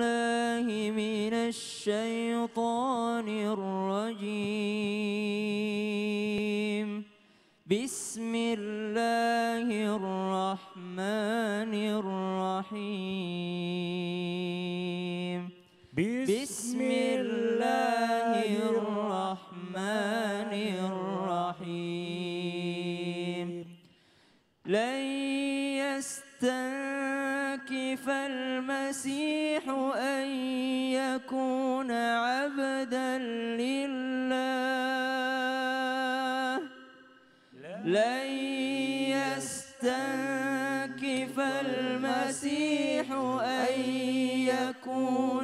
الله من الشيطان الرجيم بسم الله الرحمن الرحيم يكون عبدا لله لن يستنكف المسيح أن يكون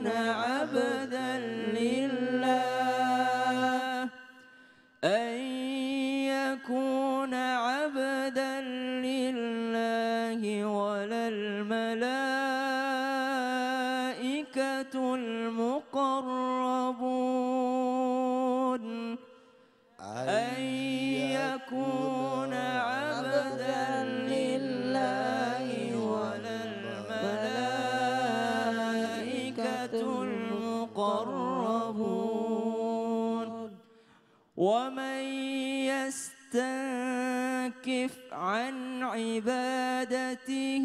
يعتكف عن عبادته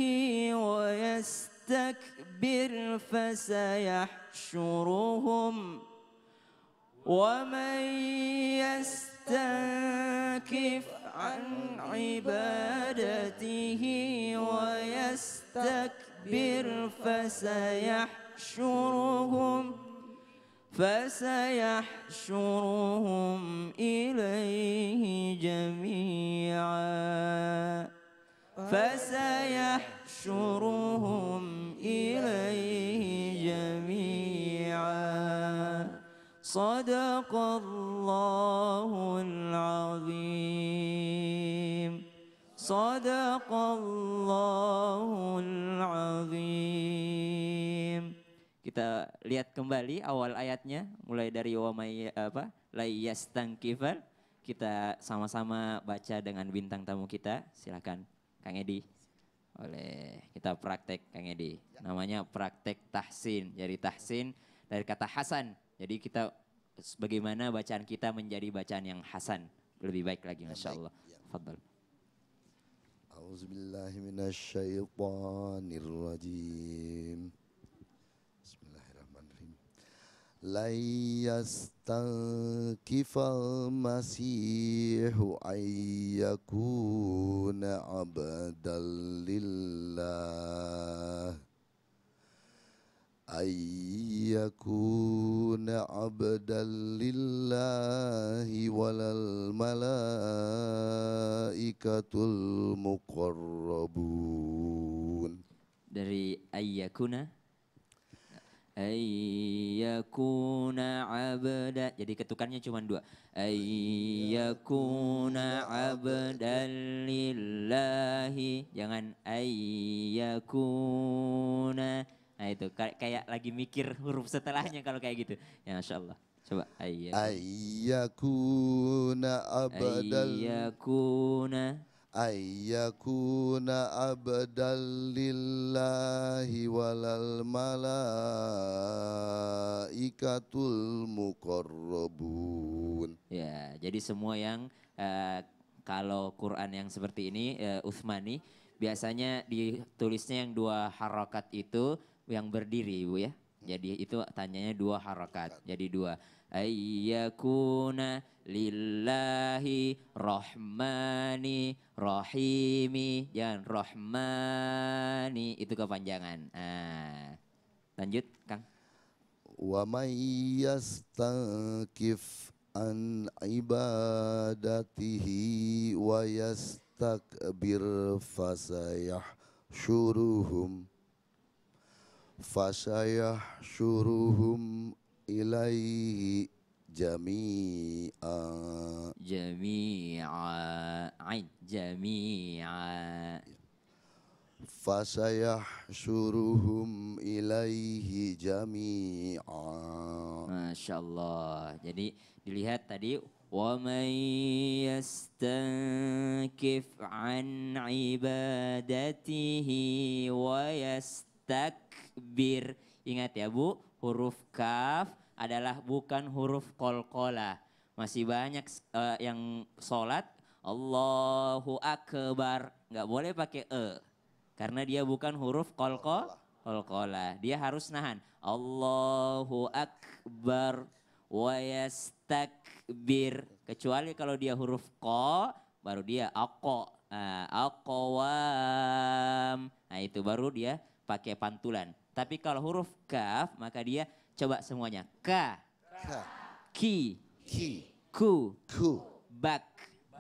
ويستكبر فسيحشرهم ومن يستنكف عن عبادته ويستكبر فسيحشرهم فسيحشرهم إليه جميعا فسيحشرهم إليه جميعا صدق الله العظيم صدق الله العظيم kita lihat kembali awal ayatnya mulai dari wa may apa la kita sama-sama baca dengan bintang tamu kita silakan Kang Edi oleh kita praktek Kang Edi namanya praktek tahsin jadi tahsin dari kata hasan jadi kita bagaimana bacaan kita menjadi bacaan yang hasan lebih baik lagi Masya Allah ya. Fadl A'udzubillahiminasyaitonirrojim لن يستنكف المسيح أن يكون عبدا لله أن يكون عبدا لله ولا dari ayyakuna ayyakuna abda jadi ketukannya cuma dua ayyakuna abdan lillahi jangan ayyakuna nah itu kayak, kayak lagi mikir huruf setelahnya kalau kayak gitu ya Masya Allah coba ayyakuna ayyakuna abdan ayyakuna ayyakuna abdal lillahi walal malaikatul muqarrabun. Ya, jadi semua yang uh, kalau Quran yang seperti ini uh, eh, Uthmani biasanya ditulisnya yang dua harokat itu yang berdiri Ibu ya. Hmm. Jadi itu tanyanya dua harokat. Jadi dua ayyakuna lillahi rahmani rahimi jangan rahmani itu kepanjangan ah. lanjut Kang wa may an ibadatihi wa yastakbir fasayah syuruhum fasayah syuruhum ilaihi jami'a jami'a ain jami'a suruhum ilaihi jami'a masyaAllah jadi dilihat tadi wa mayastakif an ibadatihi wa yastakbir Ingat ya Bu, huruf kaf adalah bukan huruf kolkola. Masih banyak uh, yang sholat, Allahu Akbar. Nggak boleh pakai e. Karena dia bukan huruf kolkola. Kolkola. Dia harus nahan. Allahu Akbar wa yastakbir. Kecuali kalau dia huruf ko, baru dia ako. Nah, aqwam. Nah itu baru dia pakai pantulan. Tapi kalau huruf kaf maka dia coba semuanya. Ka. Ka. Ki. Ki. Ku. Ku. Bak.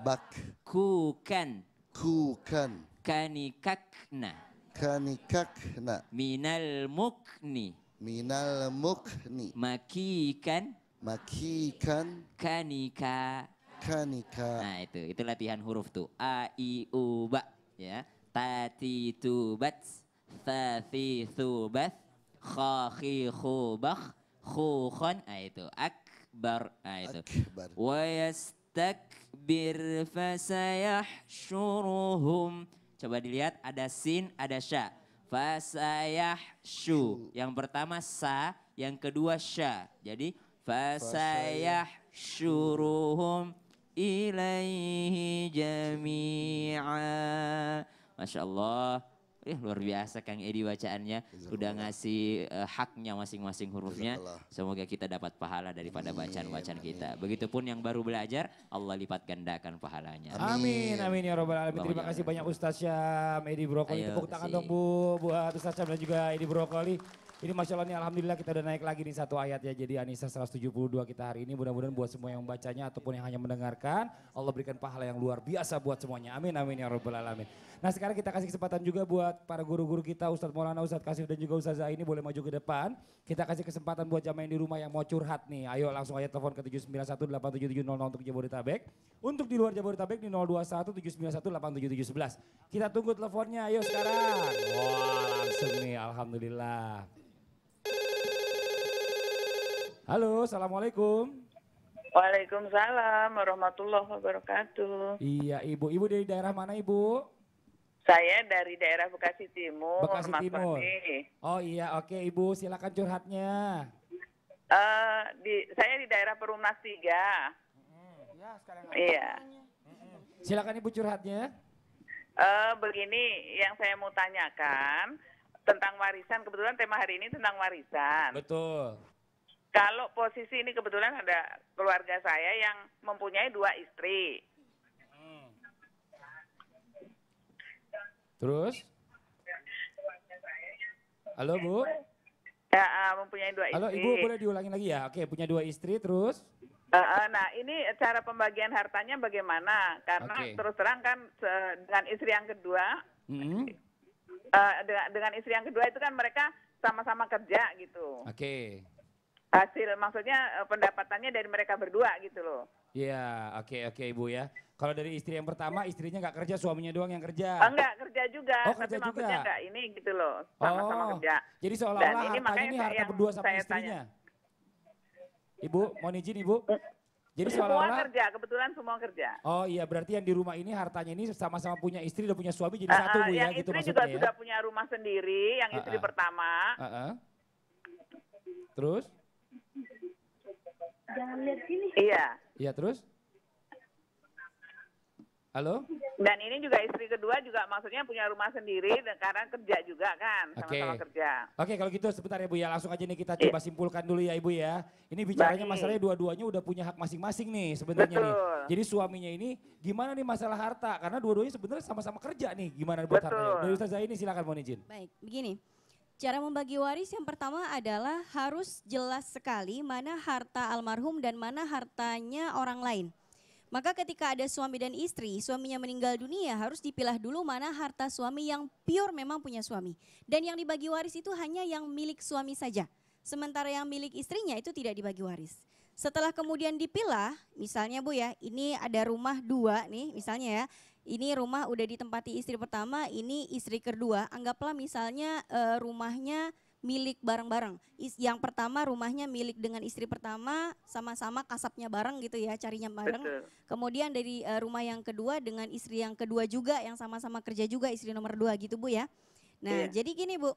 Bak. Kukan. Kukan. Kanikakna. Kanikakna. Minal mukni. Minal mukni. Makikan. Makikan. Kanika. Kanika. Nah itu, itu latihan huruf tuh. A, I, U, Ba. Ya. Tati, tu, Bats. Thasithu bath. Khaki khubakh. Khukhan. Nah itu. Akbar. Nah itu. Akbar. Wayastakbir fasayahsyuruhum. Coba dilihat ada sin, ada sya. Fasayah syu. Yang pertama sa, yang kedua sya. Jadi fasayah syuruhum ilaihi jami'a. Masya Allah. Iya luar biasa Kang Edi bacaannya, sudah ngasih uh, haknya masing-masing hurufnya. Semoga kita dapat pahala daripada bacaan-bacaan kita. Begitupun yang baru belajar, Allah lipat gandakan pahalanya. Amin, amin ya robbal alamin. Terima kasih banyak Ustaz Syam, Edi Brokoli. Tepuk tangan dong Bu buat Ustaz Syam dan juga Edi Brokoli. Ini Masya Allah nih Alhamdulillah kita udah naik lagi nih satu ayat ya. Jadi Anissa 172 kita hari ini. Mudah-mudahan buat semua yang membacanya ataupun yang hanya mendengarkan. Allah berikan pahala yang luar biasa buat semuanya. Amin amin ya robbal Alamin. Nah sekarang kita kasih kesempatan juga buat para guru-guru kita. Ustadz Maulana, Ustadz Kasir dan juga Ustadz Zaini boleh maju ke depan. Kita kasih kesempatan buat jamaah yang di rumah yang mau curhat nih. Ayo langsung aja telepon ke 791 untuk Jabodetabek. Untuk di luar Jabodetabek di 021 791 Kita tunggu teleponnya ayo sekarang. Wah langsung nih Alhamdulillah. Halo, assalamualaikum. Waalaikumsalam warahmatullahi wabarakatuh. Iya, Ibu. Ibu dari daerah mana, Ibu? Saya dari daerah Bekasi Timur, Bekasi Timur. Oh iya, oke Ibu, silakan curhatnya. Uh, di saya di daerah Perumnas Tiga. Ya, iya. ya, iya. Hmm. Silakan Ibu curhatnya. Uh, begini, yang saya mau tanyakan tentang warisan. Kebetulan tema hari ini tentang warisan. Betul. Kalau posisi ini kebetulan ada keluarga saya yang mempunyai dua istri. Hmm. Terus? Halo Bu? Ya, uh, mempunyai dua istri. Halo Ibu boleh diulangi lagi ya? Oke, punya dua istri terus? Uh, uh, nah ini cara pembagian hartanya bagaimana? Karena okay. terus terang kan dengan istri yang kedua, mm -hmm. uh, dengan, dengan istri yang kedua itu kan mereka sama-sama kerja gitu. Oke. Okay hasil maksudnya eh, pendapatannya dari mereka berdua gitu loh. Iya, yeah, oke okay, oke okay, Ibu ya. Kalau dari istri yang pertama, iya. istrinya nggak kerja, suaminya doang yang kerja. Oh, enggak, kerja juga. Oh, kerja tapi juga. enggak ini gitu loh, sama-sama oh, kerja. Jadi seolah-olah ini makanya ini harta berdua sama istrinya. Tanya. Ibu, mohon izin Ibu. Eh, jadi semua kerja, kebetulan semua kerja. Oh iya, berarti yang di rumah ini hartanya ini sama-sama punya istri dan punya suami jadi uh, satu Bu ya, yang ya, gitu maksudnya. Yang istri juga ya. sudah punya rumah sendiri, yang uh, istri uh. pertama. Uh, uh. Terus? jangan lihat sini. Iya. Iya terus? Halo? Dan ini juga istri kedua juga maksudnya punya rumah sendiri dan karena kerja juga kan, sama-sama okay. kerja. Oke, okay, kalau gitu sebentar ya Bu ya, langsung aja nih kita iya. coba simpulkan dulu ya Ibu ya. Ini bicaranya Baik. masalahnya dua-duanya udah punya hak masing-masing nih sebenarnya nih. Jadi suaminya ini gimana nih masalah harta? Karena dua-duanya sebenarnya sama-sama kerja nih, gimana buat Betul. hartanya? Dari Ustazah ini silakan mohon izin. Baik, begini. Cara membagi waris yang pertama adalah harus jelas sekali mana harta almarhum dan mana hartanya orang lain. Maka ketika ada suami dan istri, suaminya meninggal dunia harus dipilah dulu mana harta suami yang pure memang punya suami. Dan yang dibagi waris itu hanya yang milik suami saja. Sementara yang milik istrinya itu tidak dibagi waris. Setelah kemudian dipilah, misalnya Bu ya, ini ada rumah dua nih misalnya ya, ini rumah udah ditempati istri pertama, ini istri kedua. Anggaplah misalnya eh, rumahnya milik bareng-bareng. Yang pertama rumahnya milik dengan istri pertama, sama-sama kasapnya bareng gitu ya, carinya bareng. Betul. Kemudian dari eh, rumah yang kedua dengan istri yang kedua juga, yang sama-sama kerja juga istri nomor dua gitu Bu ya. Nah iya. jadi gini Bu,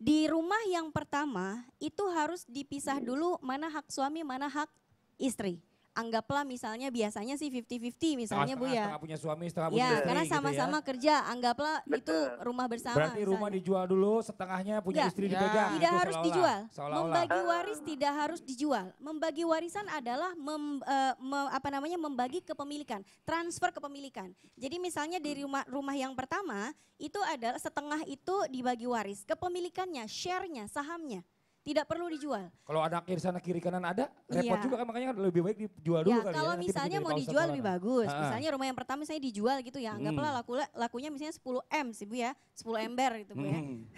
di rumah yang pertama itu harus dipisah dulu mana hak suami, mana hak istri anggaplah misalnya biasanya sih 50-50 misalnya setengah, Bu ya. Setengah punya suami, setengah punya ya, istri. Karena sama-sama gitu ya. kerja, anggaplah Betul. itu rumah bersama. Berarti misalnya. rumah dijual dulu, setengahnya punya ya. istri ya. dipegang. Tidak harus dijual. membagi waris tidak harus dijual. Membagi warisan adalah mem, uh, me, apa namanya membagi kepemilikan, transfer kepemilikan. Jadi misalnya di hmm. rumah rumah yang pertama itu adalah setengah itu dibagi waris, kepemilikannya, share-nya, sahamnya tidak perlu dijual. Kalau ada kiri sana kiri kanan ada, repot iya. juga kan makanya kan lebih baik dijual ya, dulu ya, kali kalau ya. misalnya mau dijual lebih mana. bagus. Ha -ha. Misalnya rumah yang pertama saya dijual gitu ya, anggaplah hmm. laku lakunya misalnya 10 M sih Bu ya, 10 ember gitu Bu ya. Hmm.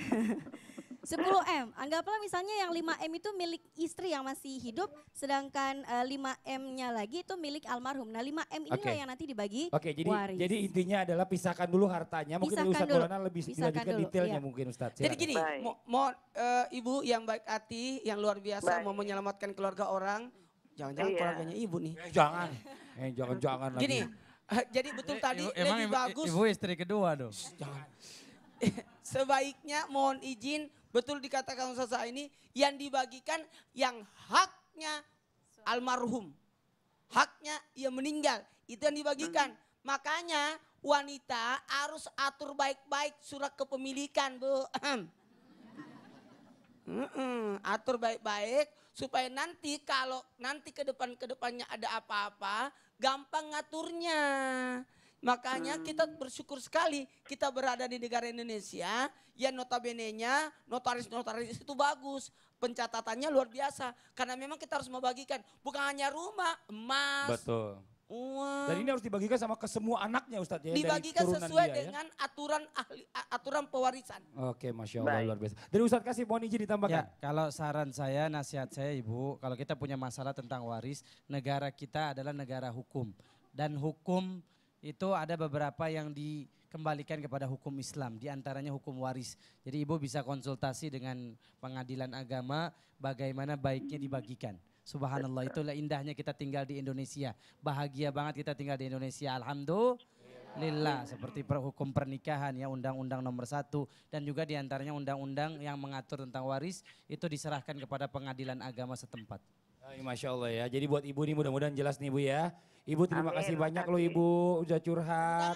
10M. Anggaplah misalnya yang 5M itu milik istri yang masih hidup, sedangkan uh, eh, 5M-nya lagi itu milik almarhum. Nah 5M inilah okay. yang nanti dibagi Oke, okay, jadi, waris. jadi intinya adalah pisahkan dulu hartanya. Mungkin pisahkan Ustaz dulu. Maulana lebih dilanjutkan detailnya iya. mungkin Ustaz. Jadi gini, mau, mau uh, ibu yang baik hati, yang luar biasa, Bye. mau menyelamatkan keluarga orang, jangan-jangan iya. keluarganya ibu nih. Eh, jangan, eh, jangan-jangan lagi. Gini, eh, jadi betul ya, tadi ibu, lebih emang bagus. Ibu istri kedua dong. Jangan. Sebaiknya mohon izin Betul dikatakan Ustaz ini yang dibagikan yang haknya almarhum. Haknya ia meninggal. Itu yang dibagikan. Makanya wanita harus atur baik-baik surat kepemilikan, Bu. Mm -mm, atur baik-baik supaya nanti kalau nanti ke depan ke depannya ada apa-apa gampang ngaturnya. Makanya hmm. kita bersyukur sekali kita berada di negara Indonesia yang notabenenya notaris-notaris itu bagus. Pencatatannya luar biasa. Karena memang kita harus membagikan bukan hanya rumah, emas. Betul. Uang. Dan ini harus dibagikan sama ke semua anaknya Ustadz ya. Dibagikan sesuai dia, ya. dengan ya? aturan ahli, aturan pewarisan. Oke, masya Allah Baik. luar biasa. Dari Ustadz kasih mohon izin ditambahkan. Ya, kalau saran saya, nasihat saya Ibu, kalau kita punya masalah tentang waris, negara kita adalah negara hukum dan hukum itu ada beberapa yang dikembalikan kepada hukum Islam, diantaranya hukum waris. Jadi ibu bisa konsultasi dengan pengadilan agama bagaimana baiknya dibagikan. Subhanallah itulah indahnya kita tinggal di Indonesia. Bahagia banget kita tinggal di Indonesia. Alhamdulillah seperti per hukum pernikahan ya undang-undang nomor satu dan juga diantaranya undang-undang yang mengatur tentang waris itu diserahkan kepada pengadilan agama setempat. Ay, Masya Allah ya. Jadi buat ibu nih mudah-mudahan jelas nih ibu ya. Ibu terima amin, kasih banyak loh ibu udah curhat.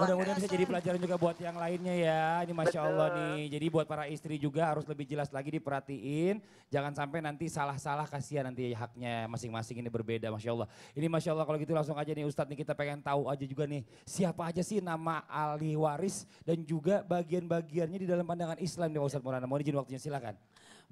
Mudah-mudahan bisa jadi pelajaran juga buat yang lainnya ya. Ini Masya Betul. Allah nih. Jadi buat para istri juga harus lebih jelas lagi diperhatiin. Jangan sampai nanti salah-salah kasihan nanti haknya masing-masing ini berbeda Masya Allah. Ini Masya Allah kalau gitu langsung aja nih Ustadz nih kita pengen tahu aja juga nih. Siapa aja sih nama ahli waris dan juga bagian-bagiannya di dalam pandangan Islam nih Ustadz Murana. Mohon izin waktunya silakan.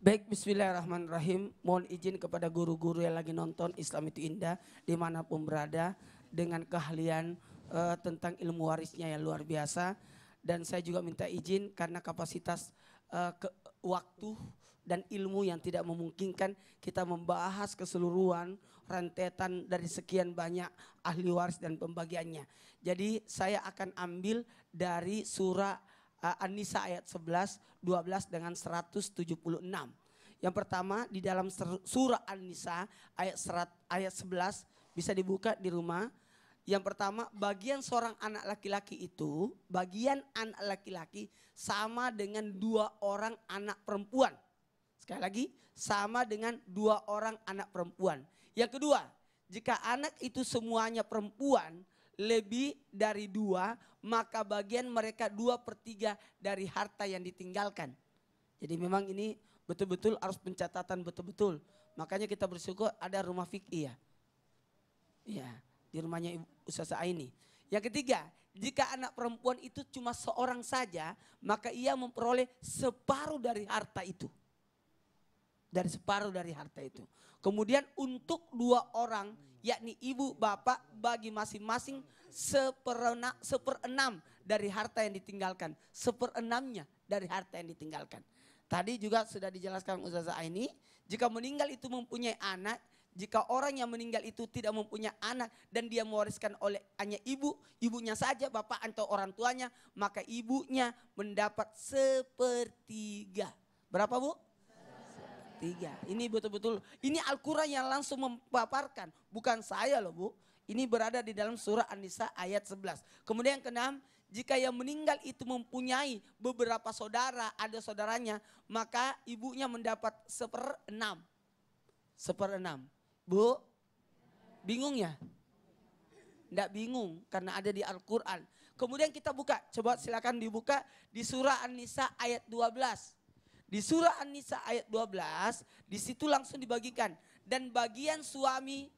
Baik, bismillahirrahmanirrahim. Mohon izin kepada guru-guru yang lagi nonton Islam itu indah dimanapun berada dengan keahlian uh, tentang ilmu warisnya yang luar biasa. Dan saya juga minta izin karena kapasitas uh, ke, waktu dan ilmu yang tidak memungkinkan kita membahas keseluruhan rentetan dari sekian banyak ahli waris dan pembagiannya. Jadi saya akan ambil dari surah Ah, An-Nisa ayat 11, 12 dengan 176. Yang pertama di dalam surah An-Nisa ayat serat, ayat 11 bisa dibuka di rumah. Yang pertama, bagian seorang anak laki-laki itu, bagian anak laki-laki sama dengan dua orang anak perempuan. Sekali lagi, sama dengan dua orang anak perempuan. Yang kedua, jika anak itu semuanya perempuan, lebih dari dua, maka bagian mereka dua per tiga dari harta yang ditinggalkan. Jadi memang ini betul-betul harus pencatatan betul-betul. Makanya kita bersyukur ada rumah fikih ya. Ya di rumahnya Ibu Ustazah Yang ketiga, jika anak perempuan itu cuma seorang saja, maka ia memperoleh separuh dari harta itu. Dari separuh dari harta itu. Kemudian untuk dua orang yakni ibu, bapak bagi masing-masing seperenam seperenam dari harta yang ditinggalkan. Seperenamnya dari harta yang ditinggalkan. Tadi juga sudah dijelaskan Ustazah ini, jika meninggal itu mempunyai anak, jika orang yang meninggal itu tidak mempunyai anak dan dia mewariskan oleh hanya ibu, ibunya saja, bapak atau orang tuanya, maka ibunya mendapat sepertiga. Berapa bu? tiga. Ini betul-betul, ini Al-Quran yang langsung memaparkan. Bukan saya loh bu. Ini berada di dalam surah An-Nisa ayat 11. Kemudian yang keenam, jika yang meninggal itu mempunyai beberapa saudara, ada saudaranya, maka ibunya mendapat seperenam. Seperenam. Bu, bingung ya? Tidak bingung karena ada di Al-Quran. Kemudian kita buka, coba silakan dibuka di surah An-Nisa ayat 12. Di surah An-Nisa ayat 12, di situ langsung dibagikan. Dan bagian suami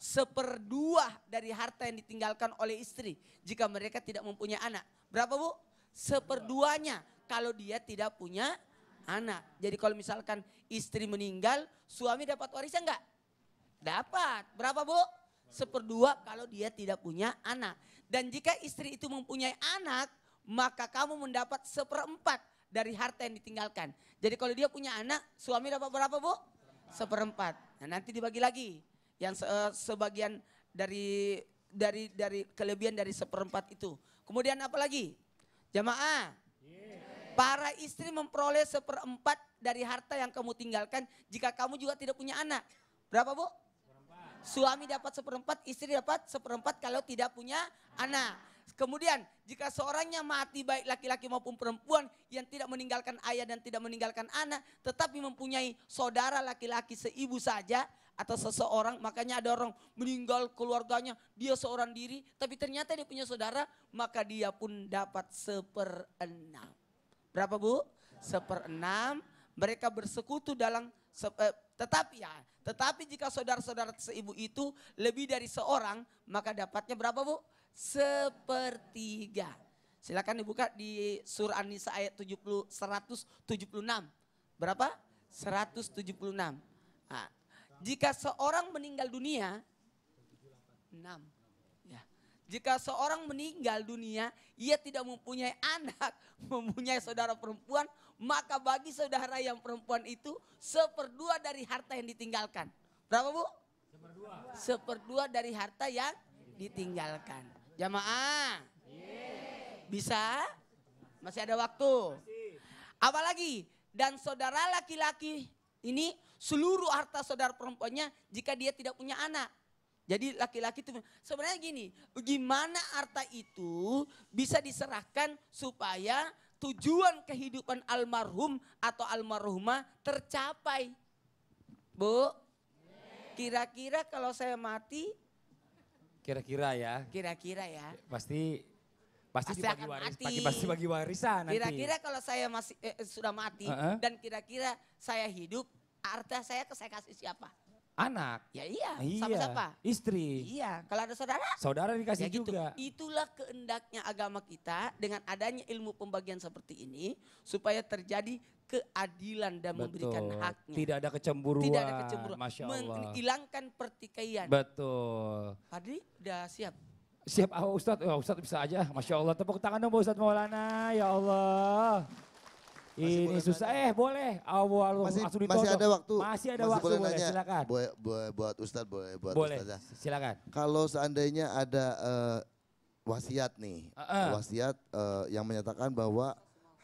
seperdua dari harta yang ditinggalkan oleh istri jika mereka tidak mempunyai anak. Berapa bu? Seperduanya kalau dia tidak punya anak. Jadi kalau misalkan istri meninggal, suami dapat warisan enggak? Dapat. Berapa bu? Seperdua kalau dia tidak punya anak. Dan jika istri itu mempunyai anak, maka kamu mendapat seperempat dari harta yang ditinggalkan. Jadi kalau dia punya anak, suami dapat berapa bu? Seperempat. Nah nanti dibagi lagi. Yang se eh, sebagian dari dari dari kelebihan dari seperempat itu. Kemudian apa lagi? Jamaah. Para istri memperoleh seperempat dari harta yang kamu tinggalkan jika kamu juga tidak punya anak. Berapa bu? Suami dapat seperempat, istri dapat seperempat kalau tidak punya anak. Kemudian jika seorangnya mati baik laki-laki maupun perempuan yang tidak meninggalkan ayah dan tidak meninggalkan anak tetapi mempunyai saudara laki-laki seibu saja atau seseorang makanya ada orang meninggal keluarganya dia seorang diri tapi ternyata dia punya saudara maka dia pun dapat seperenam. Berapa Bu? Seperenam mereka bersekutu dalam eh, tetapi ya, tetapi jika saudara-saudara seibu itu lebih dari seorang, maka dapatnya berapa Bu? sepertiga. Silakan dibuka di surah An-Nisa ayat 70 176. Berapa? 176. Nah, jika seorang meninggal dunia 6 ya. Jika seorang meninggal dunia, ia tidak mempunyai anak, mempunyai saudara perempuan, maka bagi saudara yang perempuan itu seperdua dari harta yang ditinggalkan. Berapa Bu? Seperdua. Seperdua dari harta yang ditinggalkan. Jamaah. Iya. Bisa? Masih ada waktu. Apalagi dan saudara laki-laki ini seluruh harta saudara perempuannya jika dia tidak punya anak. Jadi laki-laki itu sebenarnya gini, gimana harta itu bisa diserahkan supaya tujuan kehidupan almarhum atau almarhumah tercapai. Bu, iya. kira-kira kalau saya mati Kira-kira ya. Kira-kira ya. Pasti pasti, pasti dibagi waris, mati. Pagi, pasti bagi warisan nanti. Kira-kira kalau saya masih eh, sudah mati uh -huh. dan kira-kira saya hidup, harta saya ke saya kasih siapa? Anak. Ya iya. iya. Sama siapa? Istri. Iya. Kalau ada saudara. Saudara ya dikasih ya gitu. juga. Itulah kehendaknya agama kita dengan adanya ilmu pembagian seperti ini supaya terjadi keadilan dan Betul. memberikan haknya. Tidak ada kecemburuan. Tidak ada kecemburuan. Masya Allah. Menghilangkan pertikaian. Betul. Padri udah siap. Siap, oh, Ustadz. Oh, Ustadz bisa aja. Masya Allah. Tepuk tangan dong Ustadz Maulana. Ya Allah ini susah nanya. eh boleh awal masih, langsung ditodong. Masih ada waktu. Masih ada masih waktu boleh, boleh silakan. Boleh, boleh buat ustaz boleh buat boleh, Silakan. Kalau seandainya ada uh, wasiat nih, uh -uh. wasiat uh, yang menyatakan bahwa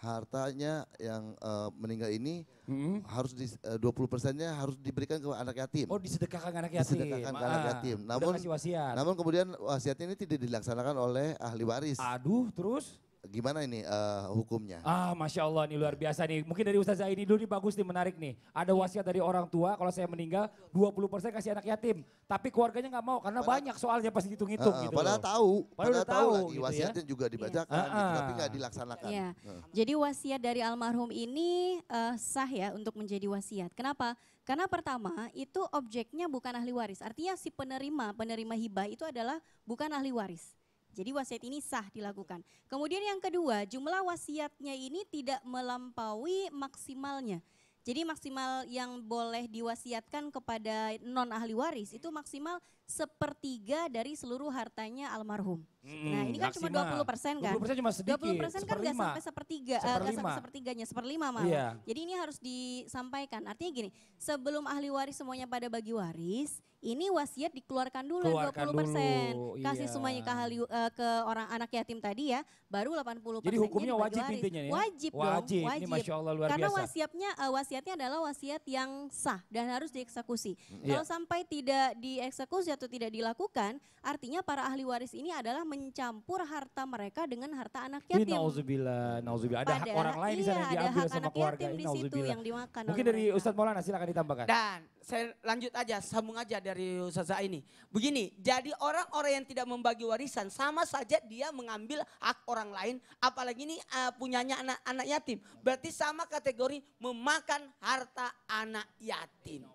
hartanya yang uh, meninggal ini -hmm. harus di, uh, 20 persennya harus diberikan ke anak yatim. Oh disedekahkan ke anak yatim. Disedekahkan ke anak ah, yatim. Namun, wasiat. namun kemudian wasiat ini tidak dilaksanakan oleh ahli waris. Aduh terus? gimana ini uh, hukumnya? Ah, masya Allah ini luar biasa nih. Mungkin dari Ustaz ini dulu nih bagus nih menarik nih. Ada wasiat dari orang tua kalau saya meninggal 20% kasih anak yatim. Tapi keluarganya nggak mau karena padahal, banyak soalnya pasti dihitung-hitung uh, gitu. Padahal tahu, padahal, padahal tahu, tahu gitu ya. wasiatnya ya? juga iya. dibacakan uh. Gitu, ah, ah. tapi nggak dilaksanakan. Yeah. Iya. Uh. Jadi wasiat dari almarhum ini uh, sah ya untuk menjadi wasiat. Kenapa? Karena pertama itu objeknya bukan ahli waris. Artinya si penerima penerima hibah itu adalah bukan ahli waris jadi wasiat ini sah dilakukan. Kemudian yang kedua, jumlah wasiatnya ini tidak melampaui maksimalnya. Jadi maksimal yang boleh diwasiatkan kepada non ahli waris itu maksimal sepertiga dari seluruh hartanya almarhum. Hmm, nah ini kan maksimal. cuma 20 persen kan? 20 persen cuma sedikit. 20 persen kan nggak sampai sepertiga, eh, nggak Uh, sepertiganya, seperlima malah. Yeah. Jadi ini harus disampaikan. Artinya gini, sebelum ahli waris semuanya pada bagi waris, ini wasiat dikeluarkan dulu Keluarkan 20 persen. Iya. Kasih iya. semuanya ke, hali, uh, ke orang anak yatim tadi ya, baru 80 persen. Jadi hukumnya wajib waris. intinya ya? Wajib, wajib dong, wajib. Ini Masya Allah luar Karena biasa. wasiatnya, uh, wasiatnya adalah wasiat yang sah dan harus dieksekusi. hmm, Kalau iya. sampai tidak dieksekusi atau tidak dilakukan, artinya para ahli waris ini adalah mencampur harta mereka dengan harta anak yatim. Ini nauzubillah, nauzubillah. Ada Padahal, hak orang lain iya, di sana iya, yang diambil sama keluarga. Ada hak anak yatim di situ yang dimakan Mungkin dari mereka. Ustadz Maulana silakan ditambahkan. Dan saya lanjut aja, sambung aja dari Ustazah ini. Begini, jadi orang-orang yang tidak membagi warisan sama saja dia mengambil hak orang lain, apalagi ini uh, punyanya anak-anak yatim. Berarti sama kategori memakan harta anak yatim.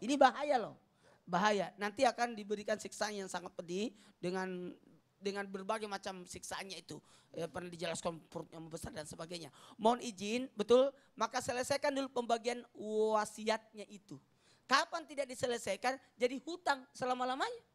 Ini bahaya loh, bahaya. Nanti akan diberikan siksaan yang sangat pedih dengan dengan berbagai macam siksaannya itu ya, pernah dijelaskan perutnya membesar dan sebagainya. Mohon izin, betul? Maka selesaikan dulu pembagian wasiatnya itu. Kapan tidak diselesaikan jadi hutang selama-lamanya.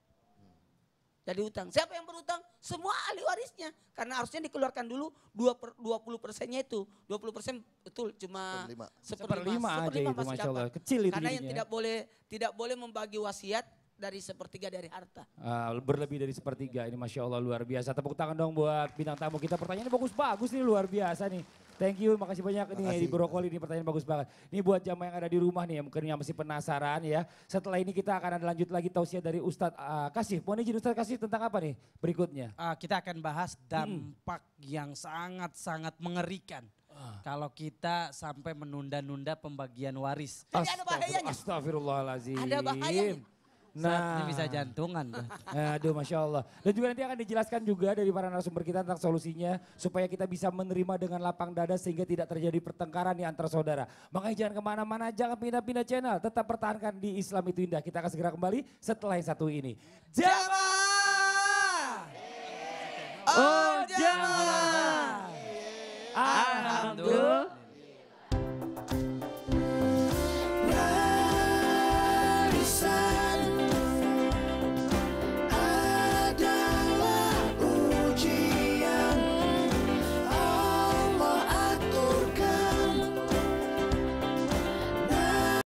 Jadi hutang. Siapa yang berhutang? Semua ahli warisnya. Karena harusnya dikeluarkan dulu 20 persennya itu. 20 persen betul cuma seperlima. aja itu Masya Allah. Kecil itu Karena yang tidak boleh tidak boleh membagi wasiat dari sepertiga dari harta. Uh, berlebih dari sepertiga ini Masya Allah luar biasa. Tepuk tangan dong buat bintang tamu kita. Pertanyaannya bagus-bagus nih luar biasa nih. Thank you, makasih banyak makasih. nih di Brokoli ini pertanyaan bagus banget. Ini buat jamaah yang ada di rumah nih yang mungkin yang masih penasaran ya. Setelah ini kita akan ada lanjut lagi tausiah dari Ustadz uh, Kasih. Mohon izin Ustadz Kasih tentang apa nih berikutnya? Uh, kita akan bahas dampak hmm. yang sangat-sangat mengerikan. Ah. Kalau kita sampai menunda-nunda pembagian waris. Jadi ada bahayanya. Astagfirullahaladzim. Ada bahayanya. Nah, Saatnya bisa jantungan. Aduh, masya Allah. Dan juga nanti akan dijelaskan juga dari para narasumber kita tentang solusinya supaya kita bisa menerima dengan lapang dada sehingga tidak terjadi pertengkaran di antar saudara. Makanya jangan kemana-mana, jangan pindah-pindah channel. Tetap pertahankan di Islam itu indah. Kita akan segera kembali setelah yang satu ini. Jamaah! Oh jamaah! Alhamdulillah.